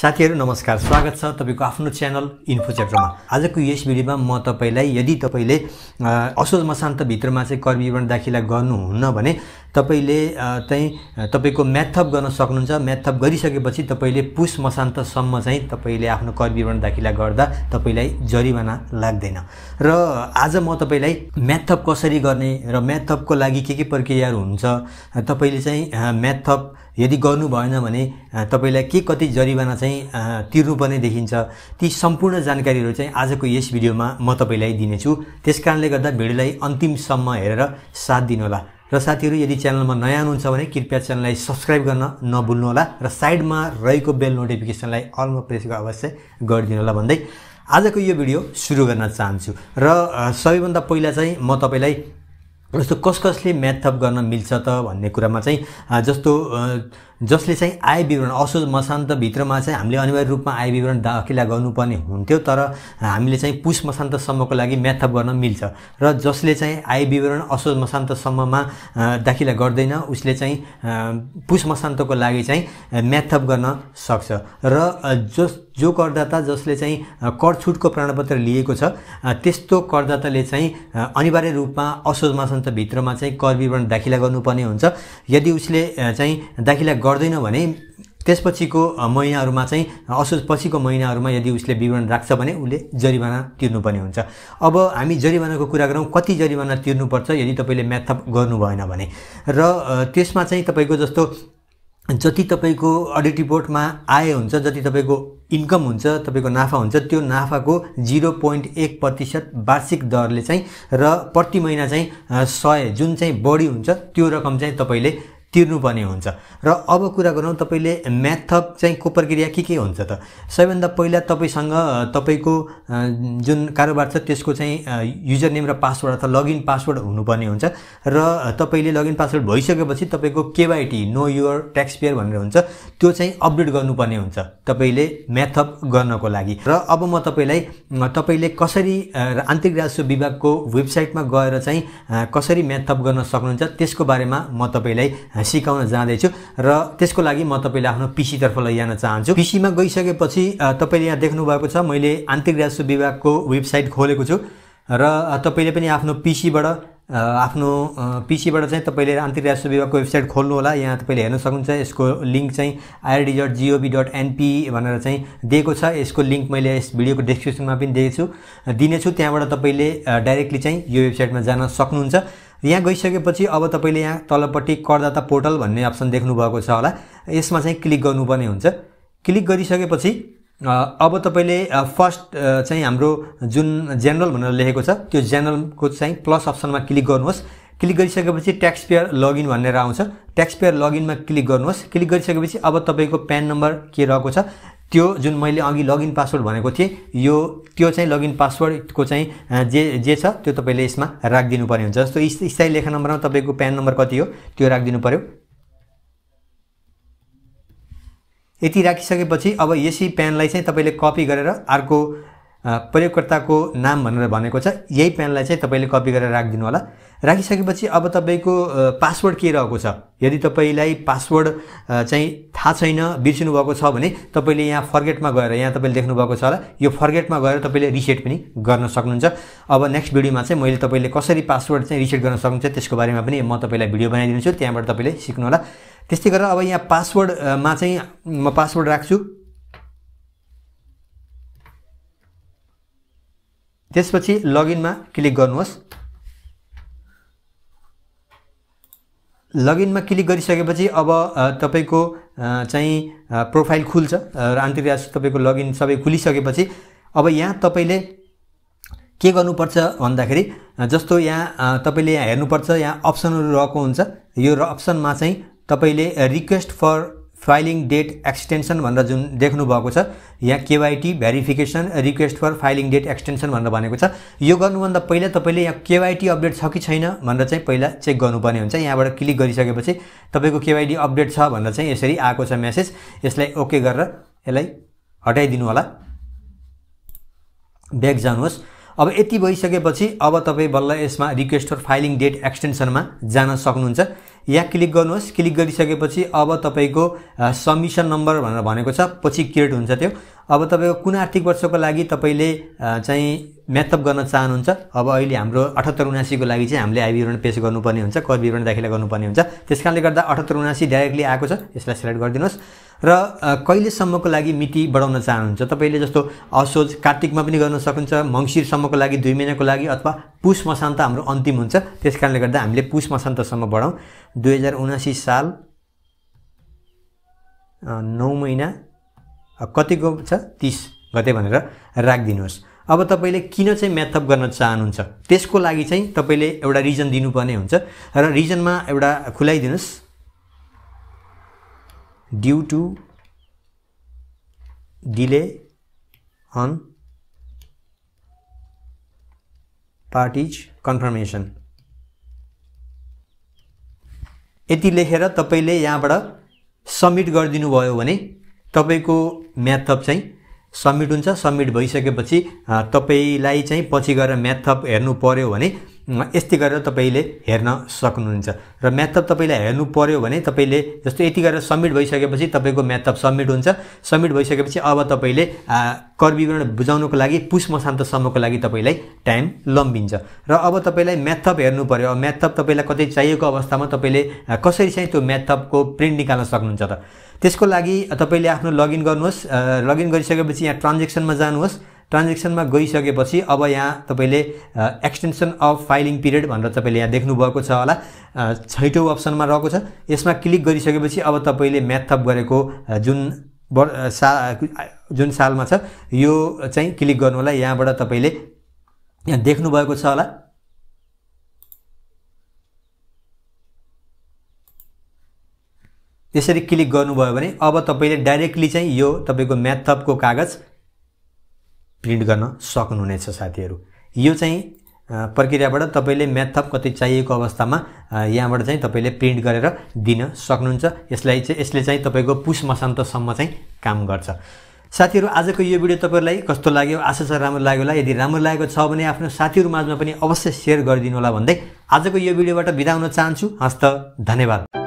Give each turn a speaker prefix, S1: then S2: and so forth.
S1: साथीहरू नमस्कार स्वागत छ तपाईँको आफ्नो च्यानल इन्फो च्याप्टरमा आजको यस भिडियोमा म तपाईँलाई यदि तपाईँले असोज मसान्तभित्रमा चाहिँ कर्मीवरण दाखिला गर्नुहुन्न भने तपाईँले चाहिँ तपाईँको म्याथप गर्न सक्नुहुन्छ म्याथप गरिसकेपछि तपाईँले पुस मसान्तसम्म चाहिँ तपाईँले आफ्नो कर विवरण दाखिला गर्दा तपाईँलाई जरिवाना लाग्दैन र आज म तपाईँलाई म्याथप कसरी गर्ने र म्याथपको लागि के के प्रक्रियाहरू हुन्छ तपाईँले चाहिँ म्याथप यदि गर्नु भएन भने तपाईँलाई के कति जरिवाना चाहिँ तिर्नुपर्ने देखिन्छ ती सम्पूर्ण जानकारीहरू चाहिँ आजको यस भिडियोमा म तपाईँलाई दिनेछु त्यस कारणले गर्दा भिडियोलाई अन्तिमसम्म हेरेर साथ दिनुहोला र साथीहरू यदि च्यानलमा नयाँ हुनुहुन्छ भने कृपया च्यानललाई सब्सक्राइब गर्न नभुल्नुहोला र साइडमा रहेको बेल नोटिफिकेसनलाई अलमा प्रेस अवश्य गरिदिनु होला भन्दै आजको यो भिडियो सुरु गर्न चाहन्छु र सबैभन्दा पहिला चाहिँ म तपाईँलाई जस्तो कस कसले म्याथप गर्न मिल्छ त भन्ने कुरामा चाहिँ जस्तो जसले चाहिँ आय विवरण असोज मसान्तभित्रमा चाहिँ हामीले अनिवार्य रूपमा आय विवरण दाखिला गर्नुपर्ने हुन्थ्यो तर हामीले चाहिँ पुष मसान्तसम्मको लागि म्याथअप गर्न मिल्छ र जसले चाहिँ आय विवरण असोज मसान्तसम्ममा दाखिला गर्दैन उसले चाहिँ पुष मसान्तको लागि चाहिँ म्याथअप गर्न सक्छ र जस जो करदाता जसले चाहिँ कर छुटको प्रमाणपत्र लिएको छ त्यस्तो करदाताले चाहिँ अनिवार्य रूपमा असोज मसान्तभित्रमा चाहिँ कर विवरण दाखिला गर्नुपर्ने हुन्छ यदि उसले चाहिँ दाखिला गर्दैन भने त्यसपछिको महिनाहरूमा चाहिँ असोज पछिको महिनाहरूमा यदि उसले विवरण राख्छ भने उसले जरिवाना तिर्नुपर्ने हुन्छ अब हामी जरिवानाको कुरा गरौँ कति जरिवाना तिर्नुपर्छ यदि तपाईँले म्याथप गर्नु भएन भने र त्यसमा चाहिँ तपाईँको जस्तो जति तपाईँको अडिट रिपोर्टमा आय हुन्छ जति तपाईँको इन्कम हुन्छ तपाईँको नाफा हुन्छ त्यो नाफाको जिरो पोइन्ट एक प्रतिशत वार्षिक दरले चाहिँ र प्रति महिना चाहिँ सय जुन चाहिँ बढी हुन्छ त्यो रकम चाहिँ तपाईँले तिर्नुपर्ने हुन्छ र अब कुरा गरौँ तपाईँले म्याथप चाहिँ को प्रक्रिया के के हुन्छ त सबैभन्दा पहिला तपाईँसँग तपाईँको जुन कारोबार छ त्यसको चाहिँ युजर नेम र पासवर्ड अथवा लगइन पासवर्ड हुनुपर्ने हुन्छ र तपाईँले लगइन पासवर्ड भइसकेपछि तपाईँको KYT know your tax payer भनेर हुन्छ त्यो चाहिँ अपडेट गर्नुपर्ने हुन्छ तपाईँले म्याथप गर्नको लागि र अब म तपाईँलाई तपाईँले कसरी आन्तरिक राजस्व विभागको वेबसाइटमा गएर चाहिँ कसरी म्याथप गर्न सक्नुहुन्छ त्यसको बारेमा म तपाईँलाई सिकाउन जाँदैछु र त्यसको लागि म तपाईँले आफ्नो पिसीतर्फ लैजान चाहन्छु पिसीमा गइसकेपछि तपाईँले यहाँ देख्नुभएको छ मैले आन्तरिक राजस्व विभागको वेबसाइट खोलेको छु र तपाईँले पनि आफ्नो पिसीबाट आफ्नो पिसीबाट चाहिँ तपाईँले आन्तरिक राजस्व विभागको वेबसाइट खोल्नु होला यहाँ तपाईँले हेर्न सक्नुहुन्छ यसको लिङ्क चाहिँ IRD dot GOV dot NP भनेर चाहिँ दिएको छ यसको लिङ्क मैले यस भिडियोको डिस्क्रिप्सनमा पनि दिएको छु दिनेछु त्यहाँबाट तपाईँले डाइरेक्टली चाहिँ यो वेबसाइटमा जान सक्नुहुन्छ यहाँ गइसकेपछि अब तपाईँले यहाँ तलपट्टि करदाता पोर्टल भन्ने अप्सन देख्नुभएको छ होला यसमा चाहिँ क्लिक गर्नुपर्ने हुन्छ क्लिक गरिसकेपछि अब तपाईँले फर्स्ट चाहिँ हाम्रो जुन जेनरल भनेर लेखेको छ त्यो जेनरलको चाहिँ प्लस अप्सनमा क्लिक गर्नुहोस् क्लिक गरिसकेपछि ट्याक्स पेयर लगइन भनेर आउँछ ट्याक्स पेयर लगइनमा क्लिक गर्नुहोस् क्लिक गरिसकेपछि अब तपाईँको प्यान नम्बर के रहेको छ त्यो जुन मैले अघि लगइन पासवर्ड भनेको थिएँ यो त्यो चाहिँ लगइन पासवर्डको चाहिँ जे जे छ त्यो तपाईँले यसमा राखिदिनु पर्ने हुन्छ जस्तो स्थायी लेखा नम्बरमा तपाईँको प्यान नम्बर कति हो त्यो राखिदिनु पऱ्यो यति राखिसकेपछि अब यसै प्यानलाई चाहिँ तपाईँले कपी गरेर अर्को प्रयोगकर्ताको नाम भनेर भनेको छ यही प्यानलाई चाहिँ तपाईँले कपी गरेर राखिदिनु होला राखिसकेपछि अब तपाईँको पासवर्ड के रहेको छ यदि तपाईँलाई पासवर्ड चाहिँ थाहा छैन बिर्सिनु भएको छ भने तपाईँले यहाँ फर्गेटमा गएर यहाँ तपाईँले देख्नुभएको छ होला यो फर्गेटमा गएर तपाईँले रिसेट पनि गर्न सक्नुहुन्छ अब नेक्स्ट भिडियोमा चाहिँ मैले तपाईँले कसरी पासवर्ड चाहिँ रिसेट गर्न सक्नुहुन्छ त्यसको बारेमा पनि म तपाईँलाई भिडियो बनाइदिन्छु त्यहाँबाट तपाईँले सिक्नु होला त्यस्तै गरेर अब यहाँ पासवर्डमा चाहिँ म पासवर्ड राख्छु त्यसपछि लगइनमा क्लिक गर्नुहोस् लगइनमा क्लिक गरिसकेपछि अब तपाईँको चाहिँ प्रोफाइल खुल्छ र आन्तरिक तपाईँको लगइन सबै खुलिसकेपछि अब यहाँ तपाईँले के गर्नुपर्छ भन्दाखेरि जस्तो यहाँ तपाईँले यहाँ हेर्नुपर्छ यहाँ अप्सनहरू रहेको हुन्छ यो अप्सनमा चाहिँ तपाईँले request for filing date extension भनेर जुन देख्नुभएको छ यहाँ KYT verification request for filing date extension भनेर भनेको छ यो गर्नुभन्दा पहिला तपाईँले यहाँ केवाइटी अपडेट छ कि छैन भनेर चाहिँ पहिला चेक गर्नुपर्ने हुन्छ यहाँबाट क्लिक गरिसकेपछि तपाईँको केवाइटी अपडेट छ भनेर चाहिँ यसरी आएको छ मेसेज यसलाई ओके गरेर यसलाई हटाइदिनु होला ब्याक जानुहोस् अब यति भइसकेपछि अब तपाईँ बल्ल यसमा रिक्वेस्ट फर फाइलिङ डेट एक्सटेन्सनमा जान सक्नुहुन्छ यहाँ क्लिक गर्नुहोस् क्लिक गरिसकेपछि अब तपाईँको सबमिसन नम्बर भनेर भनेको छ पछि क्रिएट हुन्छ त्यो अब तपाईँको कुन आर्थिक वर्षको लागि तपाईँले चाहिँ म्याथअप गर्न चाहनुहुन्छ अब अहिले हाम्रो अठहत्तर उनासीको लागि चाहिँ हामीले आय विवरण पेस गर्नुपर्ने हुन्छ कर विवरण दाखिला गर्नुपर्ने हुन्छ त्यस कारणले गर्दा अठहत्तर उनासी डाइरेक्टली आएको छ यसलाई सेलेक्ट गरिदिनुहोस् र कहिलेसम्मको लागि मिति बढाउन चाहनुहुन्छ तपाईँले जस्तो असोज कार्तिकमा पनि गर्न सक्नुहुन्छ मङ्सिरसम्मको लागि दुई महिनाको लागि अथवा पुष मसान्त हाम्रो अन्तिम हुन्छ त्यस कारणले गर्दा हामीले पुष मसान्तसम्म बढाउँ दुई हजार उनासी साल नौ महिना अब कतिको छ तिस गते भनेर राखिदिनुहोस् अब तपाईँले किन चाहिँ म्याथअप गर्न चाहनुहुन्छ त्यसको लागि चाहिँ तपाईँले एउटा रिजन दिनुपर्ने हुन्छ र रिजनमा एउटा खुलाइदिनुहोस् due to delay on parties confirmation यति लेखेर तपाईँले यहाँबाट सब्मिट गरिदिनु भयो भने तपाईँको म्याथप चाहिँ सब्मिट हुन्छ सब्मिट भइसकेपछि तपाईँलाई चाहिँ पछि गएर म्याथप हेर्नु पऱ्यो भने यस्तै गरेर तपाईँले हेर्न सक्नुहुन्छ र म्याथप तपाईँलाई हेर्नु पऱ्यो भने तपाईँले जस्तो यति गरेर सब्मिट भइसकेपछि तपाईँको म्याथप सब्मिट हुन्छ सब्मिट भइसकेपछि अब तपाईँले कर विवरण बुझाउनुको लागि पुष मसान्तसम्मको लागि तपाईँलाई टाइम लम्बिन्छ र अब तपाईँलाई म्याथप हेर्नु पऱ्यो अब तपाईँलाई कतै चाहिएको अवस्थामा तपाईँले कसरी चाहिँ त्यो म्याथपको प्रिन्ट निकाल्न सक्नुहुन्छ त त्यसको लागि तपाईँले आफ्नो लगइन गर्नुहोस् लगइन गरिसकेपछि यहाँ ट्रान्जेक्सनमा जानुहोस् ट्रान्जेक्सनमा गइसकेपछि अब यहाँ तपाईँले एक्सटेन्सन अफ फाइलिङ पिरियड भनेर तपाईँले यहाँ देख्नुभएको छ होला छैटौँ अप्सनमा रहेको छ यसमा क्लिक गरिसकेपछि अब तपाईँले म्याथप गरेको जुन जुन सालमा छ यो चाहिँ क्लिक गर्नु होला यहाँबाट तपाईँले यहाँ देख्नुभएको छ होला यसरी क्लिक गर्नुभयो भने अब तपाईँले डाइरेक्टली चाहिँ यो तपाईँको म्याथपको कागज प्रिन्ट गर्न सक्नुहुनेछ साथीहरू यो चाहिँ प्रक्रियाबाट तपाईँले म्याथप कति चाहिएको अवस्थामा यहाँबाट चाहिँ तपाईँले प्रिन्ट गरेर दिन सक्नुहुन्छ यसलाई चाहिँ यसले चाहिँ तपाईँको पुष मसान्तसम्म चाहिँ काम गर्छ साथीहरू आजको यो भिडियो तपाईँलाई कस्तो लाग्यो आशा छ राम्रो लाग्यो होला यदि राम्रो लागेको छ भने आफ्नो साथीहरू माझमा पनि अवश्य सेयर गरिदिनु होला भन्दै आजको यो भिडियोबाट बिदा हुन चाहन्छु हस्त धन्यवाद